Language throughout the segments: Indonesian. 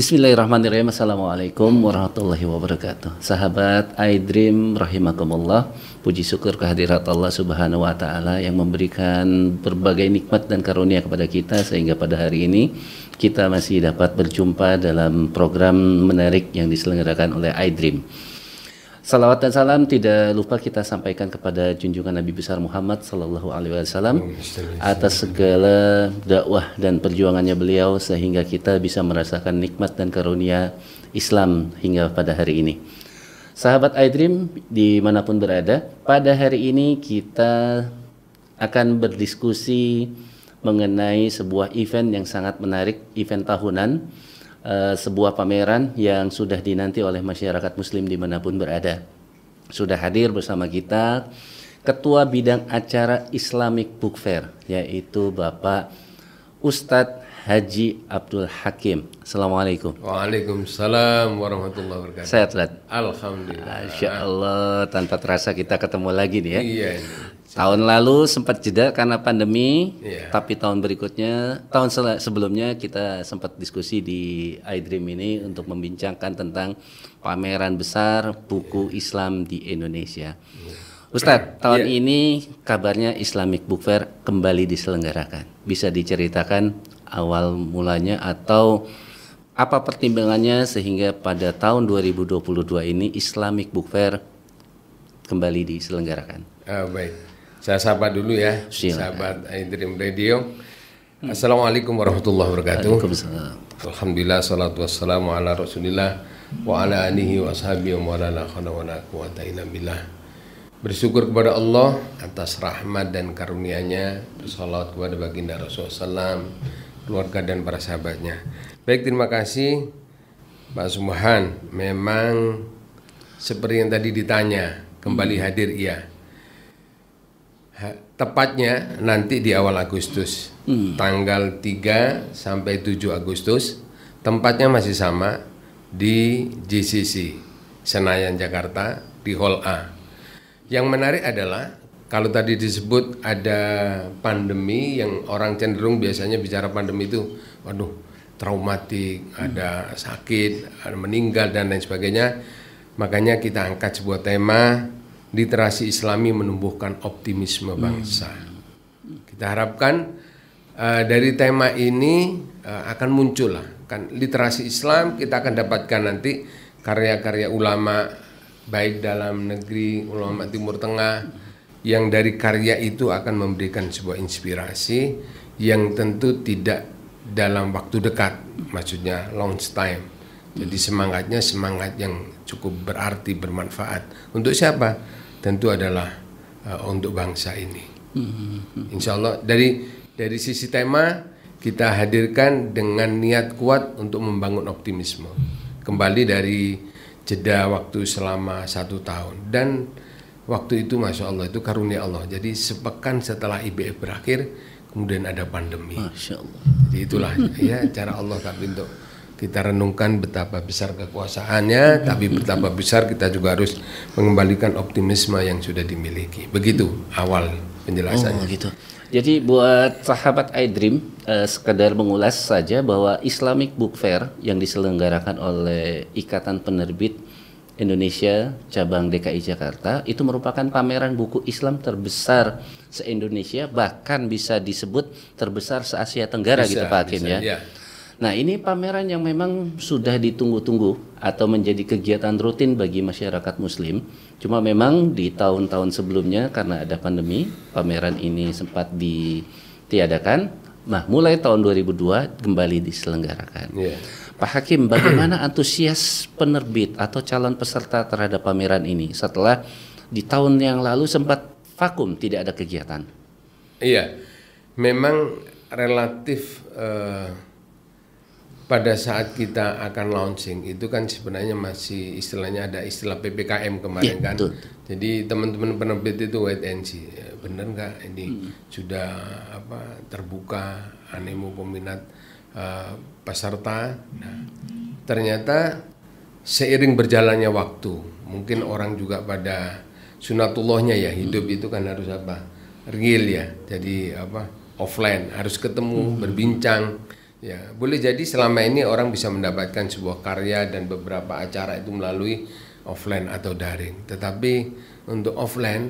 Bismillahirrahmanirrahim. Assalamualaikum warahmatullahi wabarakatuh. Sahabat I iDream rahimakumullah. Puji syukur kehadirat Allah Subhanahu wa taala yang memberikan berbagai nikmat dan karunia kepada kita sehingga pada hari ini kita masih dapat berjumpa dalam program menarik yang diselenggarakan oleh I Dream. Salawat dan salam tidak lupa kita sampaikan kepada junjungan Nabi besar Muhammad Sallallahu Alaihi Wasallam atas segala dakwah dan perjuangannya beliau sehingga kita bisa merasakan nikmat dan karunia Islam hingga pada hari ini. Sahabat Aidrim dimanapun berada, pada hari ini kita akan berdiskusi mengenai sebuah event yang sangat menarik, event tahunan Eh, sebuah pameran yang sudah dinanti oleh masyarakat muslim dimanapun berada. Sudah hadir bersama kita Ketua Bidang Acara Islamic Book Fair yaitu Bapak Ustadz Haji Abdul Hakim. Assalamualaikum. Waalaikumsalam warahmatullahi wabarakatuh. Sehat, Alhamdulillah. Insya Allah tanpa terasa kita ketemu lagi nih ya. Iya. iya. Tahun lalu sempat jeda karena pandemi, yeah. tapi tahun berikutnya, tahun sebelumnya kita sempat diskusi di iDream ini untuk membincangkan tentang pameran besar buku yeah. Islam di Indonesia. Yeah. Ustadz, iya. tahun yeah. ini kabarnya Islamic Book Fair kembali diselenggarakan. Bisa diceritakan awal mulanya atau apa pertimbangannya sehingga pada tahun 2022 ini Islamic Book Fair kembali diselenggarakan? Uh, baik. Saya sapa dulu ya, Silakan. sahabat Interim Radio. Assalamualaikum warahmatullahi wabarakatuh. Alhamdulillah, salatu wassalamu ala rasulillah wa ala anihi wa sahbihi wa ala khana wa billah. Bersyukur kepada Allah atas rahmat dan karunia-Nya, bersolawat kepada baginda Rasulullah SAW, keluarga dan para sahabatnya. Baik, terima kasih Pak Sumuhan. Memang seperti yang tadi ditanya, kembali hadir iya Tepatnya nanti di awal Agustus, hmm. tanggal 3 sampai 7 Agustus, tempatnya masih sama di JCC Senayan Jakarta di Hall A. Yang menarik adalah kalau tadi disebut ada pandemi yang orang cenderung biasanya bicara pandemi itu, waduh traumatik, hmm. ada sakit, ada meninggal dan lain sebagainya. Makanya kita angkat sebuah tema literasi Islami menumbuhkan optimisme bangsa. Kita harapkan uh, dari tema ini uh, akan muncul lah kan literasi Islam kita akan dapatkan nanti karya-karya ulama baik dalam negeri ulama Timur Tengah yang dari karya itu akan memberikan sebuah inspirasi yang tentu tidak dalam waktu dekat maksudnya long time jadi semangatnya semangat yang cukup berarti bermanfaat untuk siapa tentu adalah uh, untuk bangsa ini. Mm-hmm. Insya Allah dari dari sisi tema kita hadirkan dengan niat kuat untuk membangun optimisme kembali dari jeda waktu selama satu tahun dan waktu itu masya Allah itu karunia Allah jadi sepekan setelah IBF berakhir kemudian ada pandemi masya Allah jadi itulah ya cara Allah tapi untuk kita renungkan betapa besar kekuasaannya, tapi betapa besar kita juga harus mengembalikan optimisme yang sudah dimiliki. Begitu awal penjelasannya. Oh, gitu. Jadi buat sahabat iDream eh, sekedar mengulas saja bahwa Islamic Book Fair yang diselenggarakan oleh Ikatan Penerbit Indonesia cabang DKI Jakarta itu merupakan pameran buku Islam terbesar se-Indonesia bahkan bisa disebut terbesar se-Asia Tenggara gitu, bisa, gitu Pak Hakim ya. ya Nah, ini pameran yang memang sudah ditunggu-tunggu atau menjadi kegiatan rutin bagi masyarakat muslim. Cuma memang di tahun-tahun sebelumnya karena ada pandemi, pameran ini sempat ditiadakan. Nah, mulai tahun 2002 kembali diselenggarakan. Yeah. Pak Hakim, bagaimana antusias penerbit atau calon peserta terhadap pameran ini setelah di tahun yang lalu sempat vakum, tidak ada kegiatan? Iya. Memang relatif uh pada saat kita akan launching itu kan sebenarnya masih istilahnya ada istilah ppkm kemarin ya, kan betul. jadi teman-teman penerbit itu wait and see ya, benar nggak ini hmm. sudah apa terbuka animo peminat uh, peserta nah, ternyata seiring berjalannya waktu mungkin orang juga pada sunatullahnya ya hidup hmm. itu kan harus apa real ya jadi apa offline harus ketemu hmm. berbincang Ya, boleh jadi selama ini orang bisa mendapatkan sebuah karya dan beberapa acara itu melalui offline atau daring. Tetapi untuk offline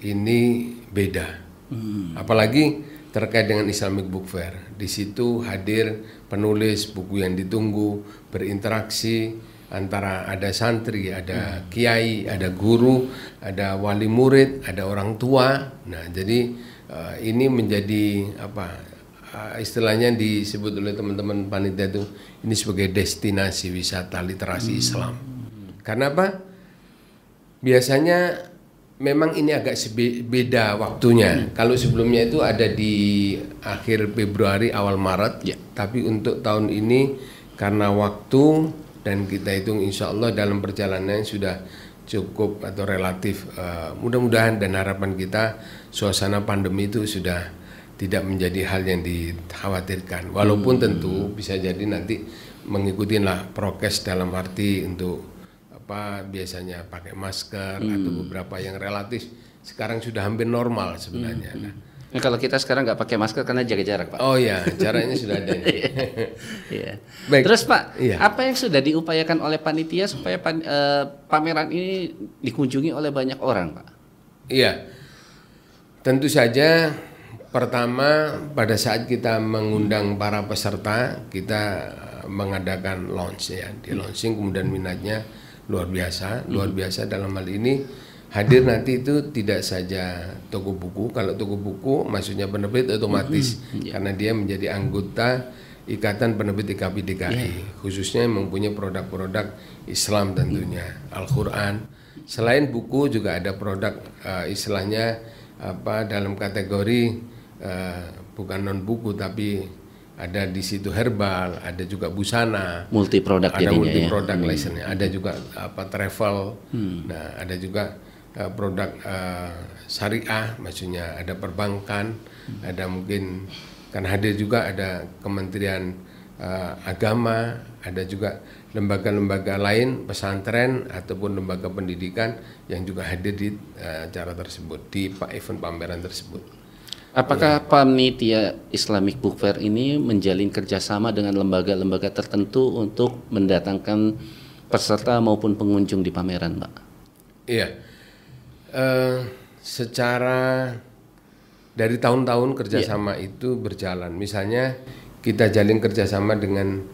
ini beda. Hmm. Apalagi terkait dengan Islamic Book Fair. Di situ hadir penulis buku yang ditunggu, berinteraksi antara ada santri, ada hmm. kiai, ada guru, ada wali murid, ada orang tua. Nah, jadi uh, ini menjadi apa? Eh, istilahnya disebut oleh teman-teman panitia itu ini sebagai destinasi wisata literasi hmm. Islam. Karena apa? Biasanya memang ini agak beda waktunya. Hmm. Kalau sebelumnya itu ada di akhir Februari awal Maret, ya. tapi untuk tahun ini karena waktu dan kita hitung insya Allah dalam perjalanan sudah cukup atau relatif uh, mudah-mudahan dan harapan kita suasana pandemi itu sudah tidak menjadi hal yang dikhawatirkan. Walaupun hmm. tentu bisa jadi nanti mengikuti lah prokes dalam arti untuk apa biasanya pakai masker hmm. atau beberapa yang relatif sekarang sudah hampir normal sebenarnya. Hmm. Nah, nah, kalau kita sekarang nggak pakai masker karena jaga jarak, Pak. Oh iya, jaraknya sudah ada. Iya. iya. Baik. Terus Pak, ya. apa yang sudah diupayakan oleh panitia supaya pan, eh, pameran ini dikunjungi oleh banyak orang, Pak? Iya. Tentu saja Pertama, pada saat kita mengundang para peserta, kita mengadakan launch ya. Di launching kemudian minatnya luar biasa, luar biasa dalam hal ini hadir nanti itu tidak saja toko buku. Kalau toko buku maksudnya penerbit otomatis mm-hmm. iya. karena dia menjadi anggota Ikatan Penerbit IKP DKI yeah. khususnya mempunyai produk-produk Islam tentunya, Al-Qur'an. Selain buku juga ada produk uh, istilahnya apa dalam kategori Eh, bukan non buku tapi ada di situ herbal, ada juga busana, multi produk ada multi produk ya. hmm. ada juga apa travel, hmm. nah ada juga uh, produk uh, syariah, maksudnya ada perbankan, hmm. ada mungkin kan hadir juga ada kementerian uh, agama, ada juga lembaga-lembaga lain pesantren ataupun lembaga pendidikan yang juga hadir di uh, acara tersebut di pak event pameran tersebut. Apakah ya. panitia Islamic Book Fair ini menjalin kerjasama dengan lembaga-lembaga tertentu untuk mendatangkan peserta maupun pengunjung di pameran, Pak? Iya, uh, secara dari tahun-tahun kerjasama ya. itu berjalan. Misalnya kita jalin kerjasama dengan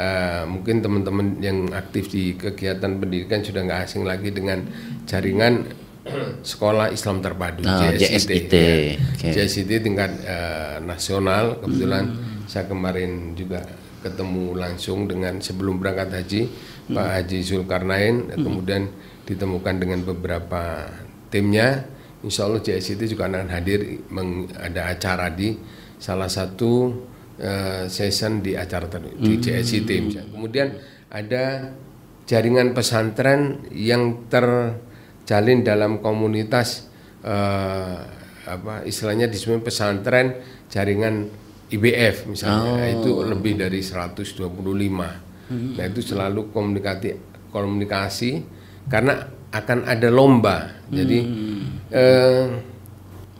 uh, mungkin teman-teman yang aktif di kegiatan pendidikan sudah nggak asing lagi dengan jaringan Sekolah Islam Terpadu oh, ah, JSIT JSIT, ya. okay. JSIT tingkat uh, nasional kebetulan hmm. saya kemarin juga ketemu langsung dengan sebelum berangkat haji hmm. Pak Haji Zulkarnain hmm. kemudian ditemukan dengan beberapa timnya Insya Allah JSIT juga akan hadir meng, ada acara di salah satu uh, session di acara hmm. di JSIT kemudian ada jaringan pesantren yang ter jalin dalam komunitas eh, apa istilahnya di pesantren jaringan IBF misalnya oh. itu lebih dari 125. Hmm. Nah itu selalu komunikasi komunikasi karena akan ada lomba. Jadi hmm. eh,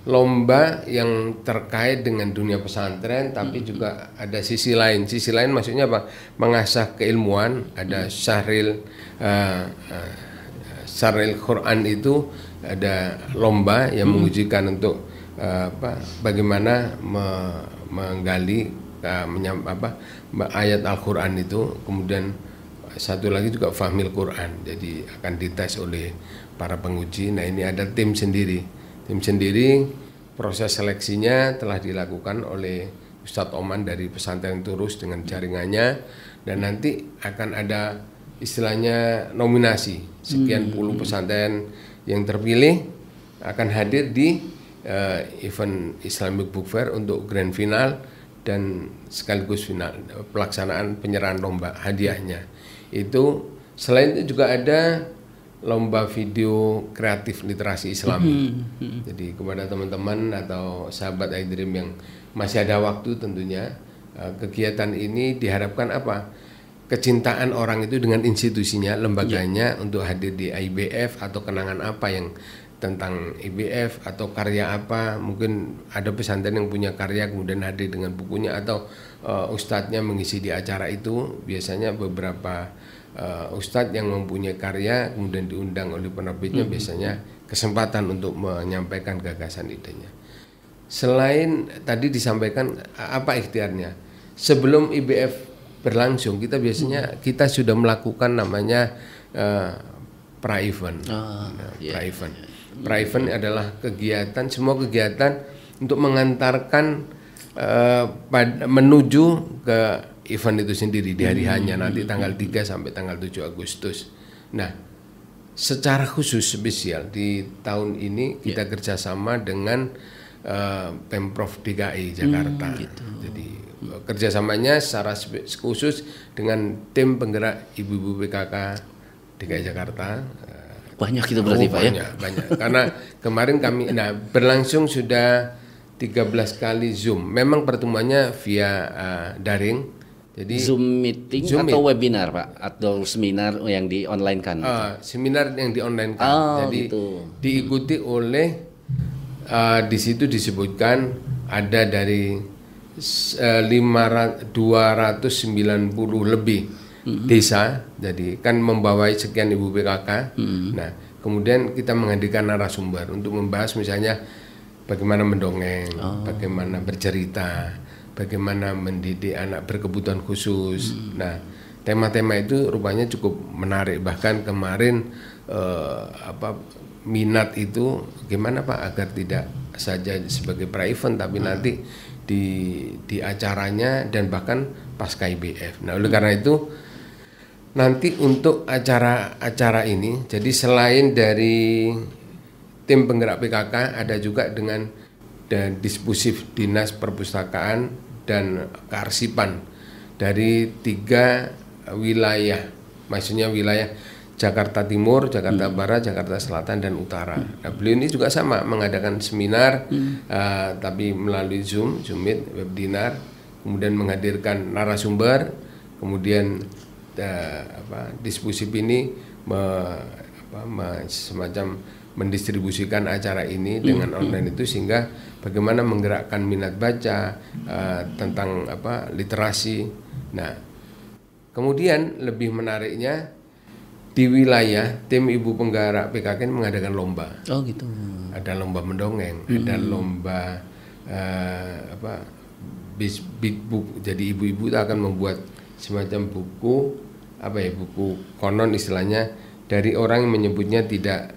lomba yang terkait dengan dunia pesantren tapi hmm. juga ada sisi lain sisi lain maksudnya apa mengasah keilmuan ada hmm. syahril eh, eh, Saril Quran itu ada lomba yang hmm. mengujikan untuk uh, apa bagaimana me menggali uh, menyam, apa ayat Al-Qur'an itu kemudian satu lagi juga Fahmil Quran. Jadi akan dites oleh para penguji. Nah, ini ada tim sendiri. Tim sendiri proses seleksinya telah dilakukan oleh Ustadz Oman dari pesantren Turus dengan jaringannya dan nanti akan ada istilahnya nominasi sekian hmm. puluh pesantren yang terpilih akan hadir di uh, event Islamic Book Fair untuk grand final dan sekaligus final pelaksanaan penyerahan lomba hadiahnya itu selain itu juga ada lomba video kreatif literasi Islam -hmm. hmm. Jadi kepada teman-teman atau sahabat iDream yang masih ada waktu tentunya eh, kegiatan ini diharapkan apa? kecintaan orang itu dengan institusinya, iya. lembaganya ya. untuk hadir di IBF atau kenangan apa yang tentang IBF atau karya apa mungkin ada pesantren yang punya karya kemudian hadir dengan bukunya atau uh, ustadznya mengisi di acara itu biasanya beberapa uh, ustadz yang mempunyai karya kemudian diundang oleh penerbitnya -hmm. biasanya kesempatan untuk menyampaikan gagasan idenya selain tadi disampaikan apa ikhtiarnya sebelum IBF berlangsung kita biasanya hmm. kita sudah melakukan namanya uh, pra-event. Ah, ya, iya, iya, pra-event. Yeah, yeah. Pra-event yeah. adalah kegiatan semua kegiatan untuk mengantarkan uh, menuju ke event itu sendiri di hari hmm. hanya nanti tanggal 3 hmm. sampai tanggal 7 Agustus. Nah, secara khusus spesial di tahun ini iya. kita yeah. kerjasama dengan uh, Pemprov DKI Jakarta. Hmm, gitu. Jadi kerjasamanya secara khusus dengan tim penggerak ibu-ibu PKK DKI Jakarta. Banyak kita gitu berarti oh, Pak ya? banyak, Banyak, Karena kemarin kami, nah berlangsung sudah 13 kali Zoom. Memang pertemuannya via uh, daring. Jadi Zoom meeting Zoom atau meet. webinar Pak atau seminar yang di online kan? Uh, seminar yang di online kan. Oh, Jadi gitu. diikuti oleh uh, di situ disebutkan ada dari 290 lebih mm-hmm. desa jadi kan membawai sekian ibu PKK hmm nah kemudian kita menghadirkan narasumber untuk membahas misalnya bagaimana mendongeng oh. bagaimana bercerita bagaimana mendidik anak berkebutuhan khusus hmm nah tema-tema itu rupanya cukup menarik bahkan kemarin eh, apa minat itu gimana pak agar tidak saja sebagai pra event tapi hmm. nanti di di acaranya dan bahkan pasca IBF. Nah, oleh karena itu nanti untuk acara-acara ini jadi selain dari tim penggerak PKK ada juga dengan dan dispusif Dinas Perpustakaan dan Kearsipan dari tiga wilayah maksudnya wilayah Jakarta Timur, Jakarta hmm. Barat, Jakarta Selatan dan Utara. Hmm. Nah, beliau ini juga sama mengadakan seminar hmm. uh, tapi melalui Zoom, Zoom Meet, webinar, kemudian menghadirkan narasumber, kemudian uh, apa, diskusi ini me, apa, me, semacam mendistribusikan acara ini hmm. dengan hmm. online itu sehingga bagaimana menggerakkan minat baca uh, tentang apa literasi. Nah, kemudian lebih menariknya di wilayah tim ibu Penggara PKK ini mengadakan lomba. Oh gitu. Ada lomba mendongeng, hmm. ada lomba uh, apa bis, big book. Jadi ibu-ibu itu akan membuat semacam buku apa ya buku konon istilahnya dari orang yang menyebutnya tidak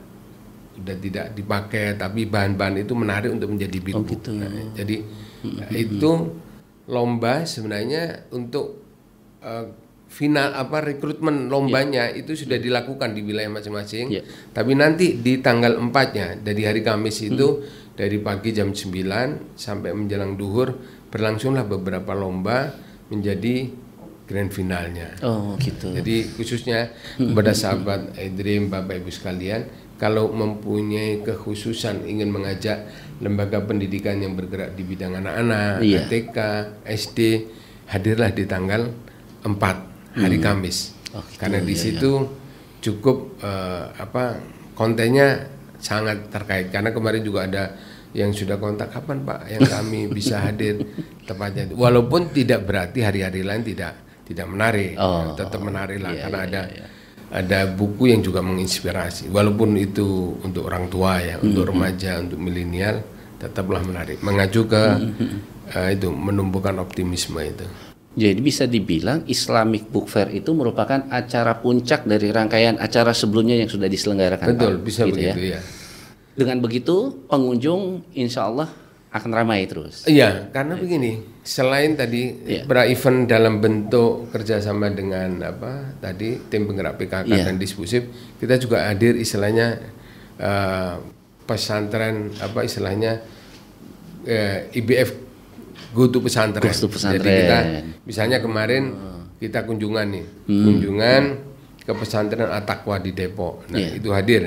sudah tidak dipakai tapi bahan-bahan itu menarik untuk menjadi big oh, book. Oh, gitu. Ya. nah, jadi hmm. hmm itu hmm. lomba sebenarnya untuk uh, final iya. apa rekrutmen iya. lombanya yeah. itu sudah dilakukan di wilayah masing-masing. Yeah. Tapi nanti di tanggal empatnya dari hari Kamis hmm. itu mm. dari pagi jam 9 sampai menjelang duhur berlangsunglah beberapa lomba menjadi grand finalnya. Oh, gitu. Jadi khususnya hmm. kepada sahabat Edrim Bapak Ibu sekalian, kalau mempunyai kekhususan ingin mengajak lembaga pendidikan yang bergerak di bidang anak-anak, yeah. TK, SD, hadirlah di tanggal empat hari hmm. Kamis oh, gitu, karena di iya, iya. situ iya. cukup uh, apa kontennya sangat terkait karena kemarin juga ada yang sudah kontak kapan Pak yang kami bisa hadir tepatnya walaupun tidak berarti hari-hari lain tidak tidak menarik oh, tetap oh, menarik lah iya, karena iya, ada iya, iya. ada buku yang juga menginspirasi walaupun itu untuk orang tua ya hmm untuk hmm. remaja untuk milenial tetaplah menarik mengacu ke hmm uh, itu menumbuhkan optimisme itu jadi bisa dibilang Islamic Book Fair itu merupakan acara puncak dari rangkaian acara sebelumnya yang sudah diselenggarakan. Betul, Pak. bisa gitu ya. begitu ya. ya. Dengan begitu pengunjung insya Allah akan ramai terus. Iya, karena begini, selain tadi ya. Iya. event dalam bentuk kerjasama dengan apa tadi tim penggerak PKK ya. dan dispusif, kita juga hadir istilahnya uh, pesantren apa istilahnya uh, eh, IBF go to pesantren. Go pesantren. Jadi kita misalnya kemarin oh. kita kunjungan nih, hmm. kunjungan ke pesantren Atakwa di Depok. Nah, yeah. itu hadir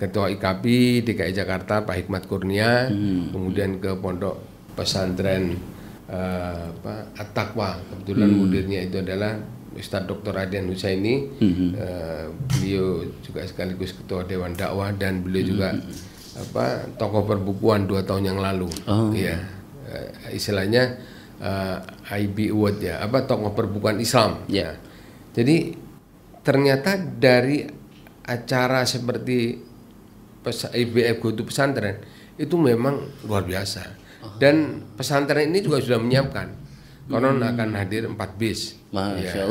Ketua IKP DKI Jakarta Pak Hikmat Kurnia, hmm. kemudian ke pondok pesantren uh, apa Atakwa. Kebetulan hmm. mudirnya itu adalah Ustadz Dr. Adian Husaini. Hmm. Uh, beliau juga sekaligus Ketua Dewan Dakwah dan beliau hmm. juga apa tokoh perbukuan dua tahun yang lalu. Oh. Ya Eh, istilahnya uh, eh, IB Award ya apa tokoh perbukuan Islam ya jadi ternyata dari acara seperti pes IBF To Pesantren itu memang luar biasa oh. dan pesantren ini juga sudah menyiapkan konon hmm. akan hadir empat bis Masya ya.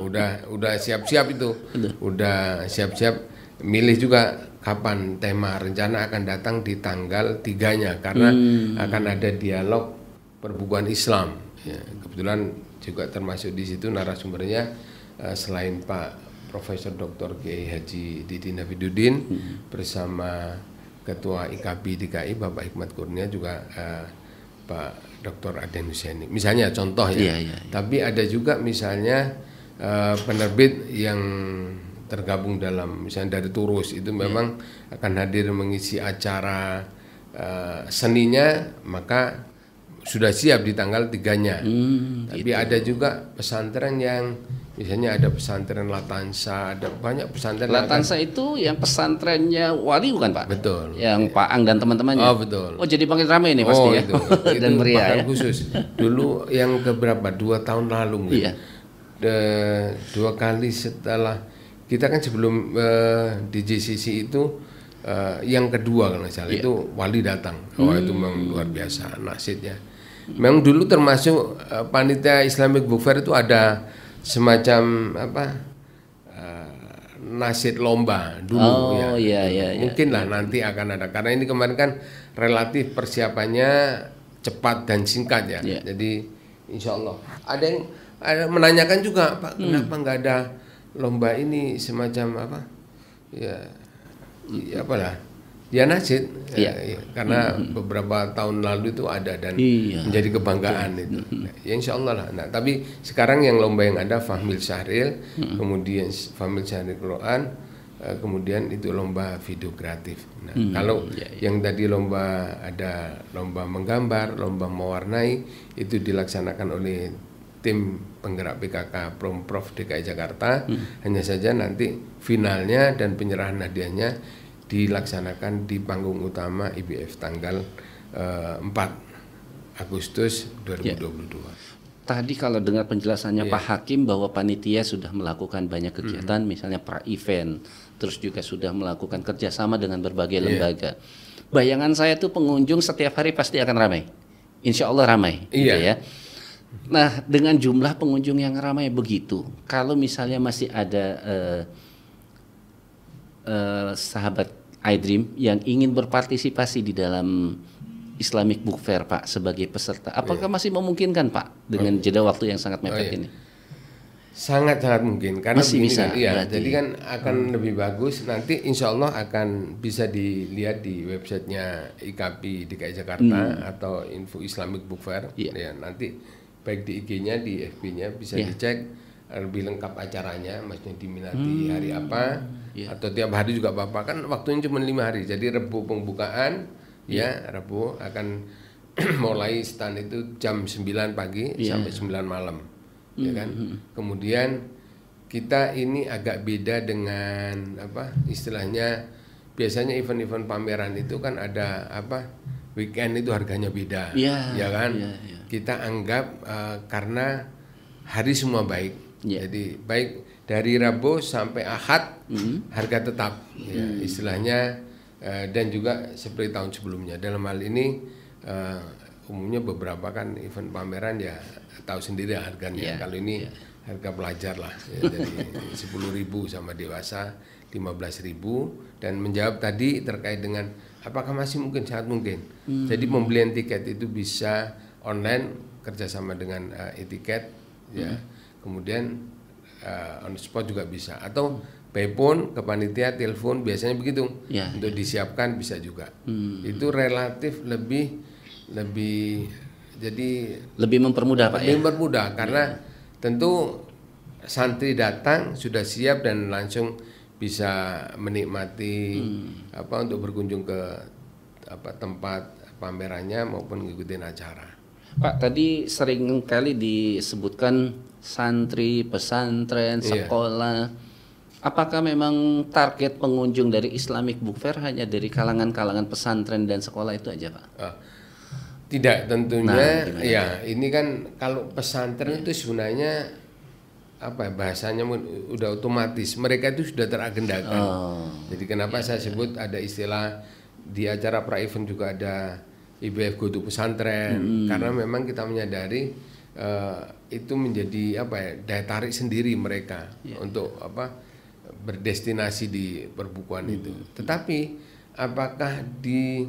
udah udah siap-siap itu udah siap-siap milih juga kapan tema rencana akan datang di tanggal tiganya karena hmm. akan ada dialog perbukuan Islam. Ya, kebetulan juga termasuk di situ narasumbernya uh, selain Pak Profesor Dr. Kiai Haji Didi Nafiduddin hmm. bersama Ketua IKB DKI Bapak Hikmat Kurnia juga uh, Pak Dr. Aden Husaini. Misalnya contoh ya. Yeah, yeah, yeah. Tapi ada juga misalnya uh, penerbit yang tergabung dalam misalnya dari Turus itu iya. memang yeah. akan hadir mengisi acara uh, seninya maka sudah siap di tanggal tiganya. Hmm, Tapi gitu. ada juga pesantren yang misalnya ada pesantren Latansa, ada banyak pesantren. Latansa akan... itu yang pesantrennya Wali bukan Pak? Betul. Yang ya. Pak Ang dan teman-temannya. Oh betul. Oh jadi makin ramai ini pasti oh, ya. Itu. dan meriah ya. khusus. Dulu yang keberapa? Dua tahun lalu mungkin. Iya. dua kali setelah kita kan sebelum uh, di JCC itu uh, yang kedua kalau salah iya. itu wali datang. Oh hmm. itu memang luar biasa nasibnya. Memang dulu termasuk uh, panitia Islamic Book Fair itu ada semacam apa uh, nasib lomba dulu oh, ya. Iya, iya, iya. Mungkin iya. lah nanti akan ada karena ini kemarin kan relatif persiapannya cepat dan singkat ya. Yeah. Jadi insya Allah ada yang ada menanyakan juga Pak hmm. kenapa nggak ada lomba ini semacam apa ya ya apalah ya nasib iya. ya, ya, karena hmm beberapa tahun lalu itu ada dan iya. menjadi kebanggaan Betul. itu hmm. ya insya Allah lah nah tapi sekarang yang lomba yang ada Fahmil Syahril hmm kemudian Fahmil Syahril Quran eh, kemudian itu lomba video kreatif nah hmm kalau yeah, yeah. yang tadi lomba ada lomba menggambar lomba mewarnai itu dilaksanakan oleh tim penggerak PKK Promprov DKI Jakarta hmm. hanya saja nanti finalnya dan penyerahan hadiahnya dilaksanakan di panggung utama IBF tanggal uh, eh, 4 Agustus 2022. Ya. Tadi kalau dengar penjelasannya ya. Pak Hakim bahwa panitia sudah melakukan banyak hmm. kegiatan hmm. misalnya pra event, terus juga sudah melakukan kerjasama dengan berbagai yeah. lembaga. Bayangan saya tuh pengunjung setiap hari pasti akan ramai. Insya Allah ramai, iya. gitu ya. Nah, dengan jumlah pengunjung yang ramai begitu, kalau misalnya masih ada uh, uh, sahabat iDream yang ingin berpartisipasi di dalam Islamic Book Fair, Pak, sebagai peserta, apakah yeah. masih memungkinkan, Pak, dengan okay. Oh, iya. jeda waktu yang sangat mepet oh, yeah. ini? sangat sangat mungkin karena masih bisa kan, ya, jadi kan akan hmm. lebih bagus nanti insya Allah akan bisa dilihat di websitenya IKP DKI Jakarta hmm. atau Info Islamic Book Fair yeah. ya nanti baik di IG-nya di FB-nya bisa yeah. dicek eh, lebih lengkap acaranya maksudnya diminati hmm. hari apa yeah. atau tiap hari juga bapak kan waktunya cuma lima hari jadi rebu pembukaan yeah. ya iya. rebu akan mulai stand itu jam 9 pagi yeah. sampai 9 malam mm ya hmm, kan hmm. kemudian kita ini agak beda dengan apa istilahnya biasanya event-event pameran itu kan ada apa weekend itu harganya beda, ya, ya kan? Ya, ya. Kita anggap uh, karena hari semua baik, ya. jadi baik dari Rabu sampai Ahad mm -hmm. harga tetap, ya, mm. istilahnya uh, dan juga seperti tahun sebelumnya. Dalam hal ini uh, umumnya beberapa kan event pameran ya tahu sendiri harganya. ya. Kalau ini ya. harga pelajar lah, ya, dari sepuluh ribu sama dewasa lima belas ribu dan menjawab tadi terkait dengan apakah masih mungkin sangat mungkin hmm. jadi pembelian tiket itu bisa online kerjasama dengan uh, etiket ya hmm. kemudian uh, on the spot juga bisa atau by phone ke panitia telepon biasanya begitu ya, untuk ya. disiapkan bisa juga hmm. itu relatif lebih lebih jadi lebih mempermudah pak ya? lebih ya? mempermudah karena ya. tentu santri datang sudah siap dan langsung bisa menikmati hmm. apa untuk berkunjung ke apa tempat pamerannya maupun mengikuti acara. Pak, tadi sering kali disebutkan santri, pesantren, iya. sekolah. Yeah. Apakah memang target pengunjung dari Islamic Book Fair hanya dari kalangan-kalangan pesantren dan sekolah itu aja, Pak? Uh, tidak, tentunya. Nah, ya, ini kan kalau pesantren yeah. itu sebenarnya apa ya, bahasanya udah otomatis mereka itu sudah teragendakan oh. jadi kenapa yeah, saya iya. sebut yeah. ada istilah di acara pra event juga ada IBF Gotu Pesantren hmm. karena memang kita menyadari uh, itu menjadi apa ya daya tarik sendiri mereka yeah. Iya. untuk apa berdestinasi di perbukuan hmm. itu tetapi apakah di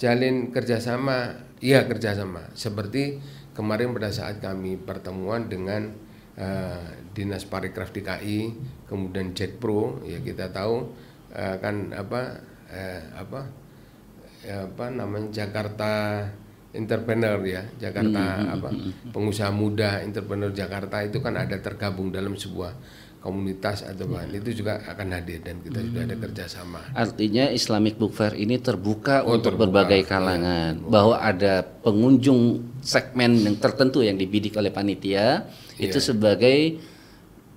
jalin kerjasama iya kerjasama seperti kemarin pada saat kami pertemuan dengan uh, dinas parikraf DKI kemudian Jetpro ya kita tahu uh, kan apa uh, apa ya apa namanya Jakarta entrepreneur ya Jakarta hmm, hmm apa hmm, hmm, pengusaha muda entrepreneur Jakarta itu kan ada tergabung dalam sebuah komunitas atau iya. bahan ya. itu juga akan hadir dan kita hmm. sudah ada kerjasama. Artinya Islamic Book Fair ini terbuka oh, untuk terbuka. berbagai iya. kalangan, ya, bahwa ada pengunjung segmen yang tertentu yang dibidik oleh panitia ya. itu sebagai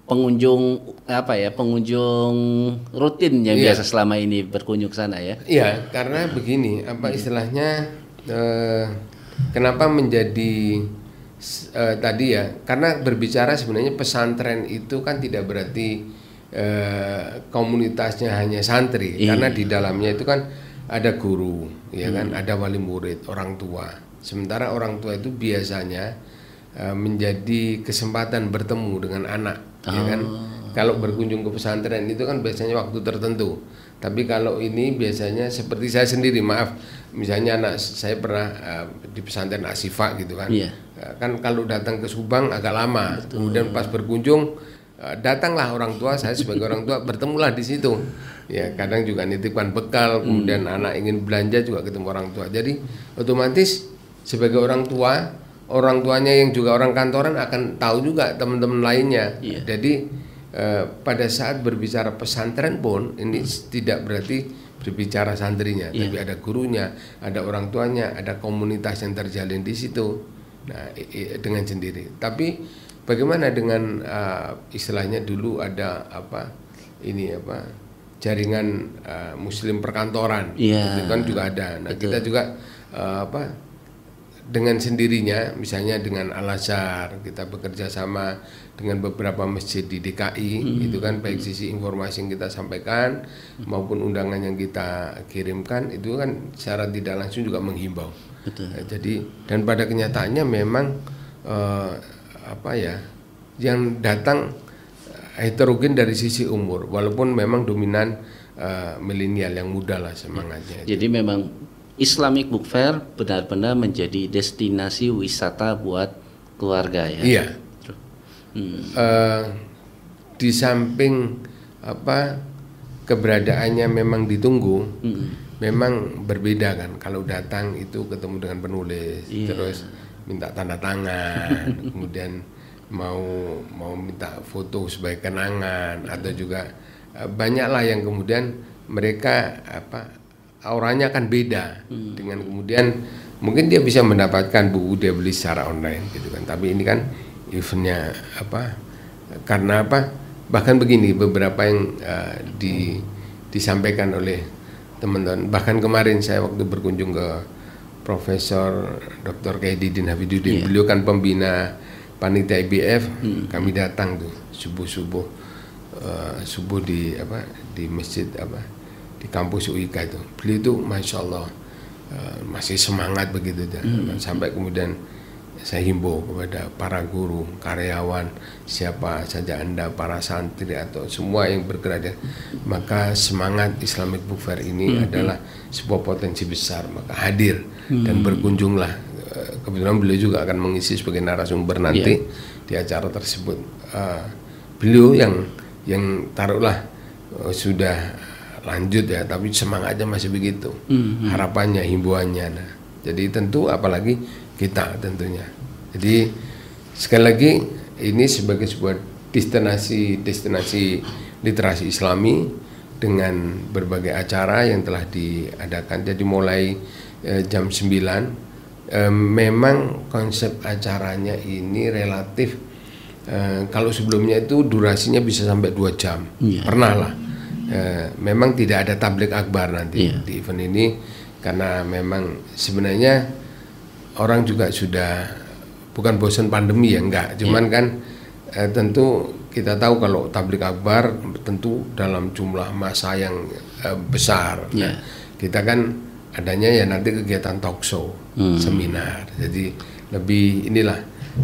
pengunjung apa ya pengunjung rutin yang ya. biasa selama ini berkunjung ke sana ya. Iya karena begini apa hmm. istilahnya eh, kenapa menjadi uh, tadi ya karena berbicara sebenarnya pesantren itu kan tidak berarti uh, komunitasnya hanya santri iya. karena di dalamnya itu kan ada guru ya kan, hmm. kan ada wali murid orang tua sementara orang tua itu biasanya uh, menjadi kesempatan bertemu dengan anak oh. ya kan ah. kalau berkunjung ke pesantren itu kan biasanya waktu tertentu tapi kalau ini biasanya seperti saya sendiri, maaf, misalnya anak saya pernah uh, di pesantren Asifa gitu kan. Iya. Eh, kan kalau datang ke Subang agak lama. Betul. Kemudian pas berkunjung uh, datanglah orang tua saya sebagai orang tua bertemulah di situ. Ya, kadang juga nitipkan bekal, hmm. kemudian hmm. anak ingin belanja juga ketemu orang tua. Jadi otomatis sebagai orang tua, orang tuanya yang juga orang kantoran akan tahu juga teman-teman lainnya. Iya. Jadi Eh, pada saat berbicara pesantren pun ini hmm. tidak berarti berbicara santrinya, yeah. tapi ada gurunya, ada orang tuanya, ada komunitas yang terjalin di situ. Nah, dengan sendiri. Tapi bagaimana dengan uh, istilahnya dulu ada apa ini apa jaringan uh, muslim perkantoran, yeah. itu kan juga ada. Nah, kita juga uh, apa dengan sendirinya misalnya dengan Al Azhar kita bekerja sama dengan beberapa masjid di DKI hmm. itu kan baik sisi informasi yang kita sampaikan maupun undangan yang kita kirimkan itu kan secara tidak langsung juga menghimbau Betul. Nah, jadi dan pada kenyataannya memang eh, apa ya yang datang eh, heterogen dari sisi umur walaupun memang dominan uh, milenial yang muda lah ya, semangatnya. Jadi memang Islamic Book Fair benar-benar menjadi destinasi wisata buat keluarga ya. Iya. Hmm. Uh, di samping apa keberadaannya memang ditunggu, hmm. memang berbeda kan. Kalau datang itu ketemu dengan penulis, yeah. terus minta tanda tangan, kemudian mau mau minta foto sebagai kenangan atau juga eh, banyaklah yang kemudian mereka apa auranya akan beda hmm. dengan kemudian mungkin dia bisa mendapatkan buku dia beli secara online gitu kan tapi ini kan eventnya apa karena apa bahkan begini beberapa yang uh, di disampaikan oleh teman-teman bahkan kemarin saya waktu berkunjung ke Profesor Dr. Kaididin Habiduddin yeah. beliau kan pembina panitia IBF hmm. kami datang tuh subuh-subuh uh, subuh di apa di masjid apa di kampus uika itu beliau itu masya Allah uh, masih semangat begitu hmm. dan hmm. sampai kemudian saya himbau kepada para guru, karyawan, siapa saja Anda, para santri atau semua yang bergerak ya. maka semangat Islamic Book Fair ini hmm. adalah sebuah potensi besar, maka hadir hmm. dan berkunjunglah. Eh, kebetulan beliau juga akan mengisi sebagai narasumber nanti yeah. di acara tersebut. Uh, beliau yang yang taruhlah uh, sudah lanjut ya tapi semangatnya masih begitu hmm. harapannya himbauannya nah jadi tentu apalagi kita tentunya jadi sekali lagi ini sebagai sebuah destinasi destinasi literasi Islami dengan berbagai acara yang telah diadakan jadi mulai eh, jam 9 eh, memang konsep acaranya ini relatif eh, kalau sebelumnya itu durasinya bisa sampai dua jam yeah. pernah lah Eh, memang tidak ada tablik akbar nanti yeah. di event ini karena memang sebenarnya orang juga sudah bukan bosan pandemi ya enggak iya. cuman yeah. kan eh, tentu kita tahu kalau tablik akbar tentu dalam jumlah masa yang eh, besar yeah. nah, iya. kita kan adanya ya nanti kegiatan talk show, hmm. seminar jadi lebih inilah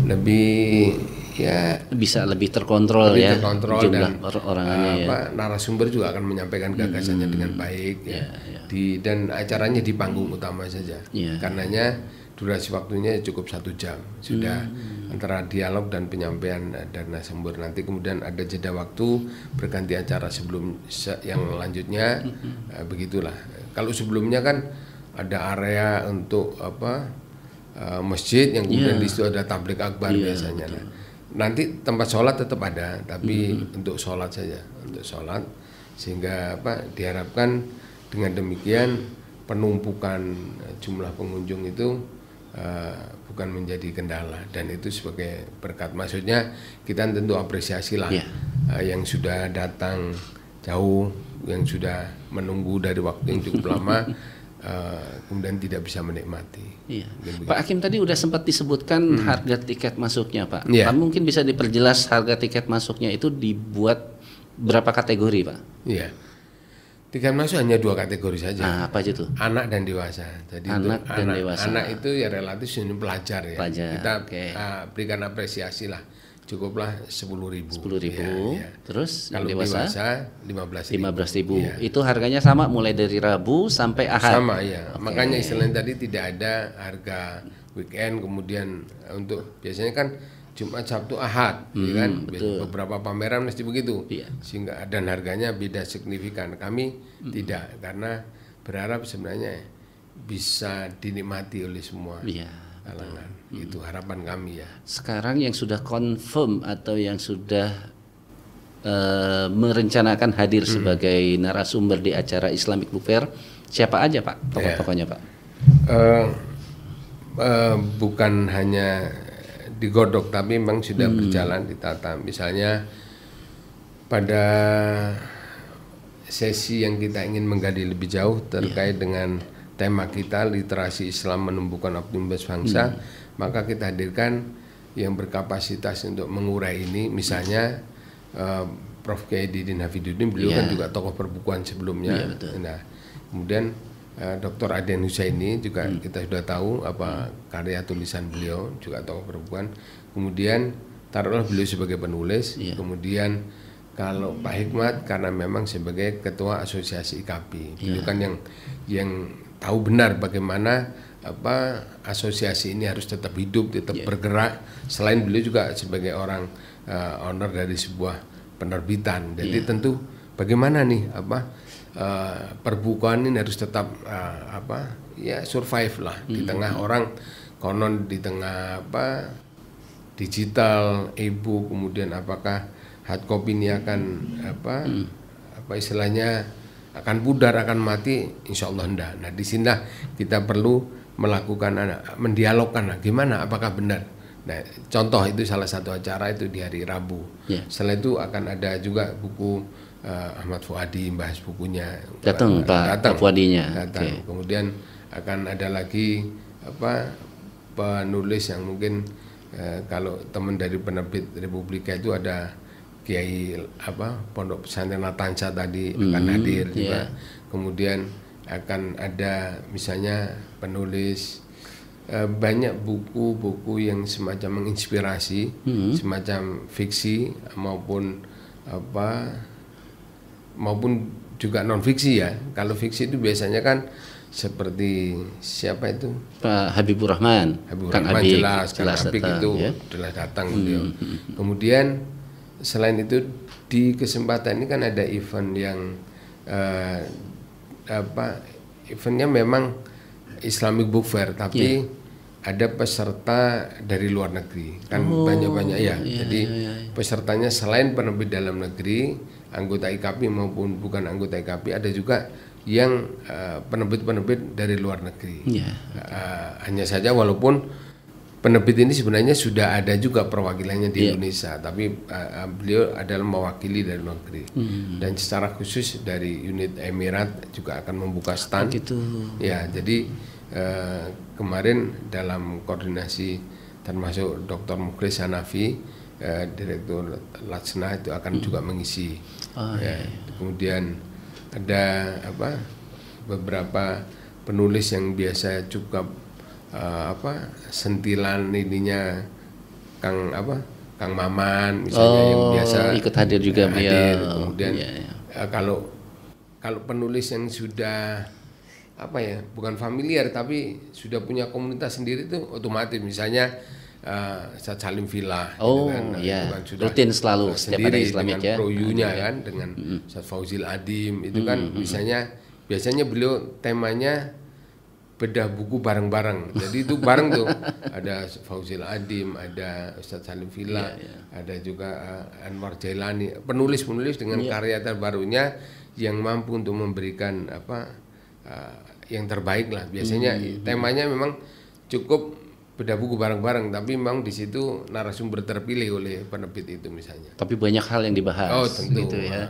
lebih hmm ya bisa lebih terkontrol lebih ya terkontrol jumlah dan apa, ya. narasumber juga akan menyampaikan hmm. gagasannya hmm, dengan baik ya, ya. ya. di dan acaranya di panggung utama saja ya. karenanya durasi waktunya cukup satu jam sudah hmm. antara dialog dan penyampaian eh, dan narasumber nanti kemudian ada jeda waktu berganti acara sebelum yang lanjutnya hmm. uh, begitulah kalau sebelumnya kan ada area untuk apa uh, masjid yang kemudian yeah. di situ ada tablik akbar yeah, biasanya. Betul nanti tempat sholat tetap ada tapi hmm. untuk sholat saja untuk sholat sehingga apa diharapkan dengan demikian penumpukan eh, jumlah pengunjung itu uh, bukan menjadi kendala dan itu sebagai berkat maksudnya kita tentu apresiasi lah yeah. Iya. uh, yang sudah datang jauh yang sudah menunggu dari waktu yang cukup lama Eh, kemudian tidak bisa menikmati. Iya. Pak Hakim tadi sudah sempat disebutkan hmm. harga tiket masuknya, Pak. Ya. Pak mungkin bisa diperjelas harga tiket masuknya itu dibuat berapa kategori, Pak? Iya. Tiket masuk hanya dua kategori saja. Ah, apa itu? Anak dan dewasa. Jadi anak dan anak, dewasa. Anak itu ya relatif seni pelajar ya. Pelajar. Kita okay. uh, berikan apresiasi lah cukuplah sepuluh ribu. Sepuluh ribu. Ya, ya. Terus kalau dewasa lima belas ribu. belas ribu. Ya. Itu harganya sama mulai dari Rabu sampai Ahad. Sama ya. Okay. Makanya istilahnya tadi tidak ada harga weekend kemudian untuk biasanya kan Jumat Sabtu Ahad, ya hmm, ya kan? Betul. Beberapa pameran mesti begitu. ya. Sehingga dan harganya beda signifikan. Kami hmm. tidak karena berharap sebenarnya bisa dinikmati oleh semua. ya kalangan. Hmm. Itu harapan kami ya. Sekarang yang sudah confirm atau yang sudah uh, merencanakan hadir hmm. sebagai narasumber di acara Islamic Book Fair siapa aja Pak tokoh-tokohnya ya. Pak? Uh, uh, bukan hanya digodok tapi memang sudah hmm. berjalan ditata. Misalnya pada sesi yang kita ingin menggali lebih jauh terkait yeah. dengan tema kita literasi Islam menumbuhkan optimisme bangsa, hmm. maka kita hadirkan yang berkapasitas untuk mengurai ini, misalnya uh, Prof. Kiai Didin Hafidudin, beliau yeah. kan juga tokoh perbukuan sebelumnya. Yeah, iya, Nah, kemudian uh, eh, Dr. Aden Husaini juga hmm. kita sudah tahu apa hmm. karya tulisan beliau juga tokoh perbukuan. Kemudian taruhlah beliau sebagai penulis, yeah. kemudian kalau Pak Hikmat karena memang sebagai ketua asosiasi IKP, beliau yeah. kan yang yang tahu benar bagaimana apa asosiasi ini harus tetap hidup, tetap yeah. bergerak. Selain beliau juga sebagai orang uh, owner dari sebuah penerbitan. Jadi yeah. tentu bagaimana nih apa uh, perbukuan ini harus tetap uh, apa ya survive lah mm -hmm. di tengah orang konon di tengah apa digital e-book kemudian apakah hard copy ini akan apa mm. apa istilahnya akan pudar akan mati insya Allah enggak nah di sini kita perlu melakukan mendialogkan nah, gimana apakah benar nah contoh itu salah satu acara itu di hari Rabu yeah. setelah itu akan ada juga buku uh, Ahmad Fuadi membahas bukunya datang nah, Pak datang, Fuadinya datang okay. kemudian akan ada lagi apa penulis yang mungkin uh, kalau teman dari penerbit Republika itu ada Kiai apa Pondok Pesantren Natanca tadi mm akan hadir yeah. Kemudian akan ada misalnya penulis e, banyak buku-buku yang semacam menginspirasi, mm semacam fiksi maupun apa maupun juga non fiksi ya. Kalau fiksi itu biasanya kan seperti siapa itu Pak Habibur Rahman, Habibur Rahman Habib, jelas, jelas jelas itu ya? jelas datang hmm. hmm, hmm. Kemudian selain itu di kesempatan ini kan ada event yang uh, apa eventnya memang Islamic Book Fair tapi yeah. ada peserta dari luar negeri kan oh, banyak banyak banyak ya iya, jadi iya, iya, iya. pesertanya selain penerbit dalam negeri anggota IKP maupun bukan anggota IKP ada juga yang eh, penerbit-penerbit uh, dari luar negeri yeah, okay. uh, eh, hanya saja walaupun penerbit ini sebenarnya sudah ada juga perwakilannya di yeah. Indonesia, tapi uh, beliau adalah mewakili dari negeri. Hmm. Dan secara khusus dari unit Emirat juga akan membuka stand. Oh, gitu. Ya, jadi uh, kemarin dalam koordinasi termasuk Dr. Mukhlis Hanafi, uh, Direktur Latsna itu akan hmm. juga mengisi. Oh, ya. Iya, iya. Kemudian ada apa? beberapa penulis yang biasa cukup uh, apa sentilan ininya Kang apa Kang Maman misalnya oh, yang biasa ikut hadir juga eh, hadir. Ya. kemudian ya, ya. Uh, kalau kalau penulis yang sudah apa ya bukan familiar tapi sudah punya komunitas sendiri itu otomatis misalnya uh, Salim Villa gitu oh gitu kan, nah, iya kan sudah rutin selalu sendiri dengan ya proyunya ya. kan dengan hmm. Fauzil Adim itu hmm, kan misalnya biasanya beliau temanya bedah buku bareng-bareng. Jadi itu bareng tuh. Ada Fauzil Adim, ada Ustadz Salim Villa, yeah, yeah. ada juga uh, Anwar Jailani, penulis-penulis dengan yeah. karya terbarunya yang mampu untuk memberikan apa uh, yang terbaik lah. Biasanya mm-hmm. temanya memang cukup bedah buku bareng-bareng, tapi memang di situ narasumber terpilih oleh penerbit itu misalnya. Tapi banyak hal yang dibahas. Oh tentu. Gitu ya. Ah.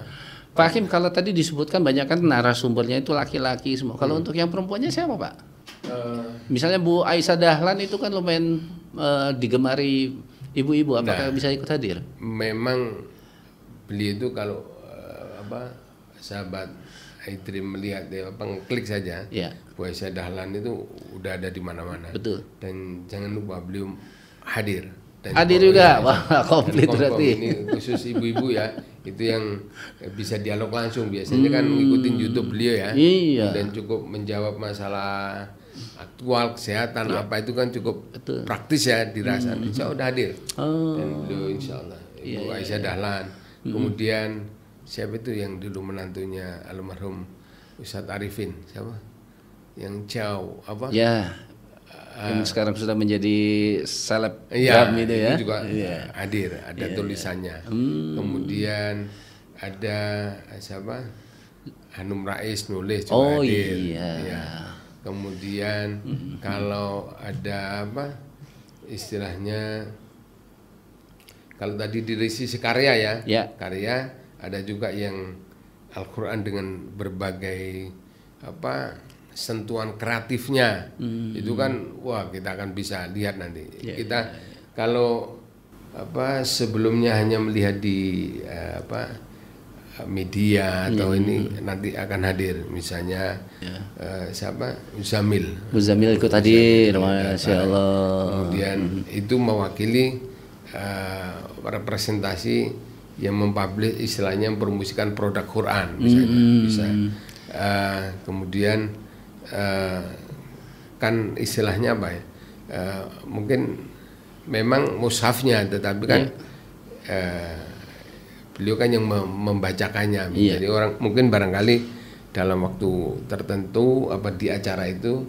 Pak Hakim, kalau tadi disebutkan banyak kan narasumbernya itu laki-laki semua. Kalau hmm. untuk yang perempuannya siapa, Pak? Eh, Misalnya Bu Aisyah Dahlan itu kan lumayan uh, digemari ibu-ibu. Apakah nah, bisa ikut hadir? Memang beliau itu kalau uh, apa sahabat Aitri melihat ya, klik saja. Ya. Bu Aisyah Dahlan itu udah ada di mana-mana. Betul. Dan jangan lupa beliau hadir. Dan hadir juga, wah komplit berarti. Ini khusus ibu-ibu ya, itu yang bisa dialog langsung biasanya kan hmm. kan ngikutin YouTube beliau ya. Iya. Dan cukup menjawab masalah aktual kesehatan ya. apa itu kan cukup Betul. praktis ya dirasa. Hmm. Insya Allah hadir. Oh. Dan Insya Allah Ibu ya, Aisyah ya. Dahlan. Hmm. Kemudian siapa itu yang dulu menantunya almarhum Ustadz Arifin siapa? Yang jauh apa? Ya. Uh, sekarang sudah menjadi salep ya, gitu itu ya. juga ya. hadir, ada ya, tulisannya. Ya. Hmm. Kemudian ada siapa? Hanum Rais nulis juga oh, hadir. Iya. Ya kemudian mm-hmm. kalau ada apa istilahnya kalau tadi dari sisi karya ya yeah. karya ada juga yang Al-Quran dengan berbagai apa sentuhan kreatifnya hmm itu kan wah kita akan bisa lihat nanti yeah. kita ya, ya. kalau apa sebelumnya hanya melihat di eh, apa media atau hmm. ini nanti akan hadir misalnya ya. uh, siapa Uzamil Uzamil ikut tadi Masya Allah kemudian hmm. itu mewakili uh, representasi yang mempublish istilahnya mempromosikan produk Quran misalnya hmm. bisa uh, kemudian uh, kan istilahnya apa ya uh, mungkin memang mushafnya tetapi kan ya. uh, beliau kan yang membacakannya iya. jadi orang mungkin barangkali dalam waktu tertentu apa di acara itu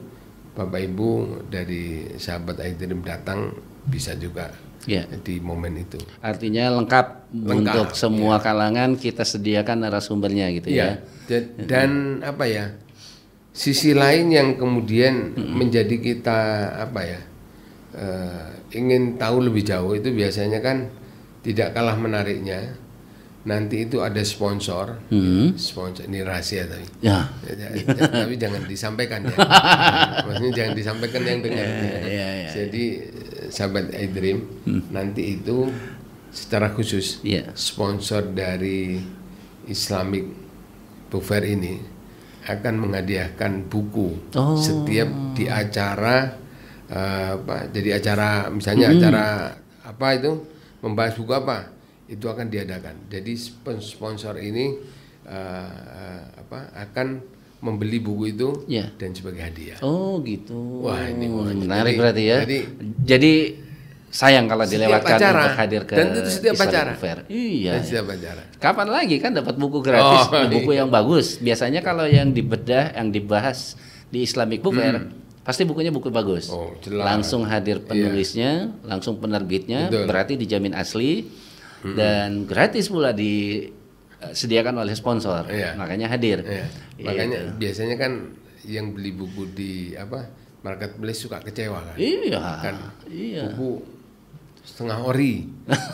bapak ibu dari sahabat Aidrim datang bisa juga ya. di momen itu artinya lengkap, lengkap untuk semua ya. kalangan kita sediakan narasumbernya gitu ya, ya. dan, hmm. apa ya sisi lain yang kemudian hmm. menjadi kita apa ya uh, ingin tahu lebih jauh itu biasanya kan tidak kalah menariknya nanti itu ada sponsor, hmm. sponsor ini rahasia tapi, ya. ya, ya, ya. tapi jangan disampaikan ya, maksudnya jangan disampaikan yang dengar. Ya, ya. Ya, ya, Jadi eh, sahabat iDream hmm. nanti itu secara khusus ya. sponsor dari Islamic Buffer ini akan menghadiahkan buku oh. setiap di acara uh, apa, jadi acara misalnya hmm. acara apa itu membahas buku apa itu akan diadakan. Jadi sponsor ini uh, apa akan membeli buku itu ya. dan sebagai hadiah. Oh gitu. Wah ini wah, hmm, menarik jadi, berarti ya. Jadi, jadi sayang kalau dilewatkan acara, untuk hadir ke dan itu setiap Islamic acara. Fair. Iya. Dan iya. setiap acara. Kapan lagi kan dapat buku gratis, oh, nah, buku iya. yang bagus. Biasanya kalau yang dibedah, yang dibahas di Islamic Book Fair hmm pasti bukunya buku bagus. Oh, Langsung hadir iya. penulisnya, yeah. langsung penerbitnya, Betul. berarti dijamin asli dan gratis pula disediakan eh, oleh sponsor iya. makanya hadir iya. Gitu. makanya biasanya kan yang beli buku di apa beli suka kecewa kan iya kan iya. buku setengah ori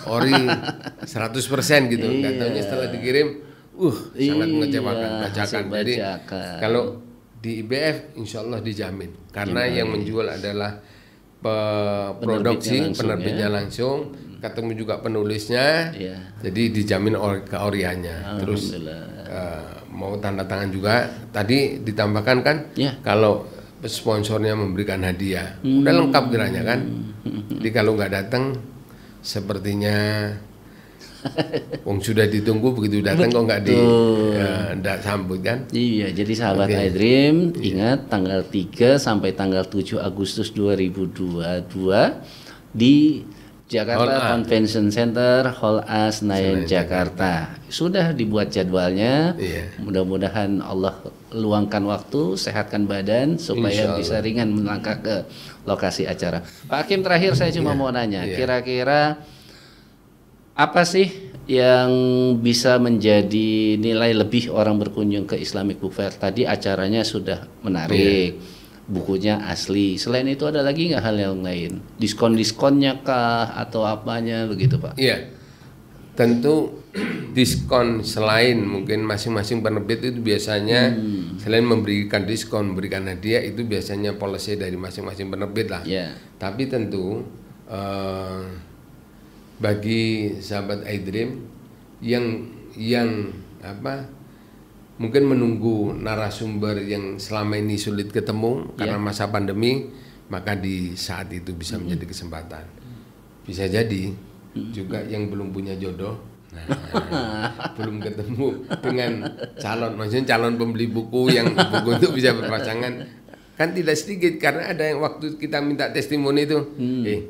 ori 100% gitu iya. nggak setelah dikirim uh iya, sangat mengecewakan bacakan jadi kalau di IBF insya Allah dijamin karena yang menjual adalah produksi penerbitnya langsung, penerbitnya ya. langsung ketemu juga penulisnya ya. jadi dijamin or, keoriannya terus uh, mau tanda tangan juga tadi ditambahkan kan ya. kalau sponsornya memberikan hadiah hmm. udah lengkap kiranya kan hmm. jadi kalau nggak datang sepertinya Wong sudah ditunggu begitu datang kok nggak di eh, nggak sambut kan? Iya, jadi sahabat okay. iDream iya. ingat tanggal 3 sampai tanggal 7 Agustus 2022 di Jakarta Hall Convention A. Center Hall A Senayan, Senayan Jakarta. Jakarta. Sudah dibuat jadwalnya. Yeah. Mudah-mudahan Allah luangkan waktu, sehatkan badan supaya bisa ringan melangkah ke lokasi acara. Pak Hakim terakhir saya cuma yeah. mau nanya, iya. kira-kira yeah. apa sih yang bisa menjadi nilai lebih orang berkunjung ke Islamic Book Fair? Tadi acaranya sudah menarik. Yeah bukunya asli. Selain itu ada lagi nggak hal yang lain? Diskon-diskonnya kah atau apanya begitu Pak? Iya. Tentu diskon selain mungkin masing-masing penerbit itu biasanya hmm. selain memberikan diskon, memberikan hadiah itu biasanya policy dari masing-masing penerbit lah. Iya. Tapi tentu uh, bagi sahabat iDream yang yang apa mungkin menunggu narasumber yang selama ini sulit ketemu karena iya. masa pandemi maka di saat itu bisa mm-hmm. menjadi kesempatan bisa jadi mm-hmm. juga yang belum punya jodoh nah, belum ketemu dengan calon maksudnya calon pembeli buku yang buku itu bisa berpasangan kan tidak sedikit karena ada yang waktu kita minta testimoni itu hmm. eh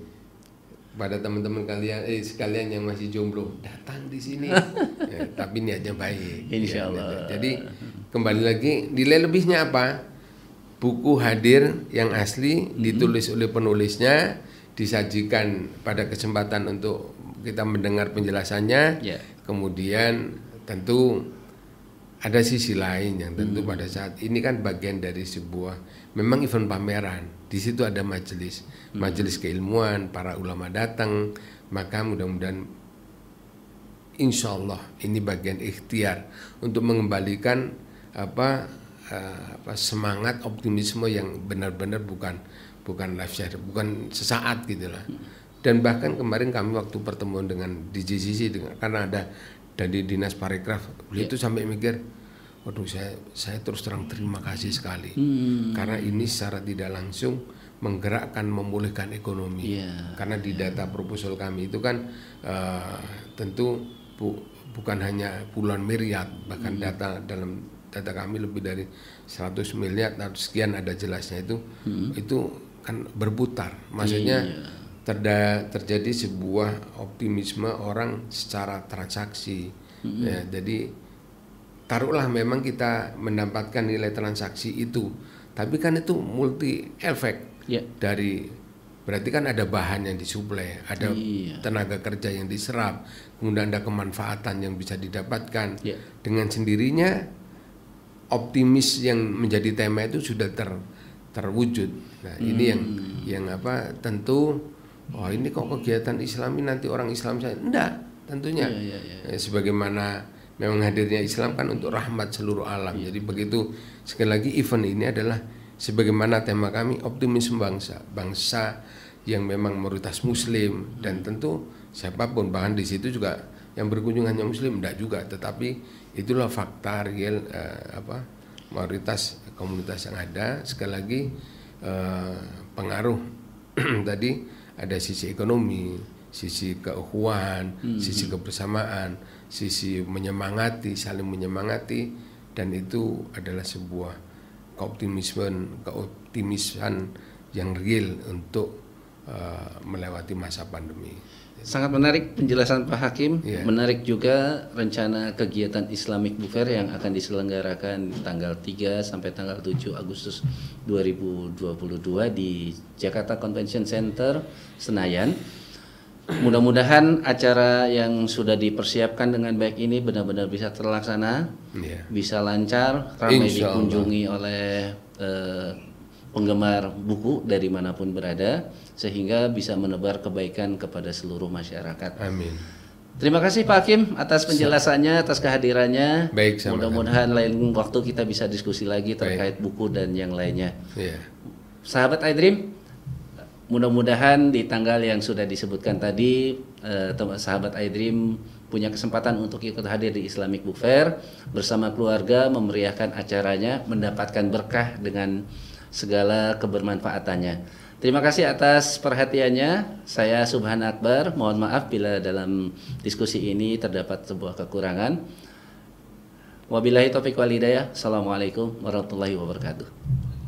pada teman-teman kalian eh sekalian yang masih jomblo datang di sini ya, tapi niatnya baik iya, Insya ya, jadi kembali lagi nilai lebihnya apa buku hadir yang asli mm-hmm. ditulis oleh penulisnya disajikan pada kesempatan untuk kita mendengar penjelasannya yeah. kemudian tentu ada sisi lain yang tentu hmm. pada saat ini kan bagian dari sebuah memang event pameran di situ ada majelis hmm. majelis keilmuan para ulama datang maka mudah-mudahan insya Allah ini bagian ikhtiar untuk mengembalikan apa, eh, apa semangat optimisme yang benar-benar bukan bukan life share bukan sesaat gitulah hmm. dan bahkan kemarin kami waktu pertemuan dengan DJCC dengan karena ada dari dinas parekraf beliau itu iya. sampai mikir waduh saya saya terus terang terima kasih sekali hmm. karena ini secara tidak langsung menggerakkan memulihkan ekonomi yeah. karena di data proposal kami itu kan uh, tentu bu, bukan hanya puluhan miliar bahkan hmm. data dalam data kami lebih dari 100 miliar atau sekian ada jelasnya itu hmm. itu kan berputar maksudnya yeah terda, terjadi sebuah optimisme orang secara transaksi. Mm-hmm. Ya, jadi taruhlah memang kita mendapatkan nilai transaksi itu, tapi kan itu multi efek yeah. dari berarti kan ada bahan yang disuplai, ada yeah. tenaga kerja yang diserap, kemudian ada kemanfaatan yang bisa didapatkan yeah. dengan sendirinya optimis yang menjadi tema itu sudah ter terwujud. Nah, hmm. ini yang hmm. yang apa tentu oh ini kok kegiatan Islami nanti orang Islam saya enggak tentunya ya, ya, ya. sebagaimana memang hadirnya Islam kan untuk rahmat seluruh alam ya. jadi begitu sekali lagi event ini adalah sebagaimana tema kami optimisme bangsa bangsa yang memang mayoritas Muslim dan tentu siapapun bahkan di situ juga yang berkunjung hanya Muslim enggak juga tetapi itulah fakta real eh, apa mayoritas komunitas yang ada sekali lagi eh, pengaruh tadi ada sisi ekonomi, sisi keuangan, hmm. sisi kebersamaan, sisi menyemangati, saling menyemangati dan itu adalah sebuah keoptimisme, keoptimisan yang real untuk uh, melewati masa pandemi. Sangat menarik penjelasan Pak Hakim, yeah. menarik juga rencana kegiatan Islamic Fair yang akan diselenggarakan tanggal 3 sampai tanggal 7 Agustus 2022 di Jakarta Convention Center Senayan. Mudah-mudahan acara yang sudah dipersiapkan dengan baik ini benar-benar bisa terlaksana, yeah. bisa lancar, ramai dikunjungi oleh eh, penggemar buku dari manapun berada sehingga bisa menebar kebaikan kepada seluruh masyarakat. Amin. Terima kasih Pak Hakim atas penjelasannya, atas kehadirannya. Baik, Mudah-mudahan lain waktu kita bisa diskusi lagi terkait Baik. buku dan yang lainnya. Yeah. Sahabat iDream, mudah-mudahan di tanggal yang sudah disebutkan tadi, eh, sahabat iDream punya kesempatan untuk ikut hadir di Islamic Book Fair bersama keluarga memeriahkan acaranya, mendapatkan berkah dengan segala kebermanfaatannya. Terima kasih atas perhatiannya. Saya Subhan Akbar. Mohon maaf bila dalam diskusi ini terdapat sebuah kekurangan. Wabillahi taufiq walhidayah. Assalamualaikum warahmatullahi wabarakatuh.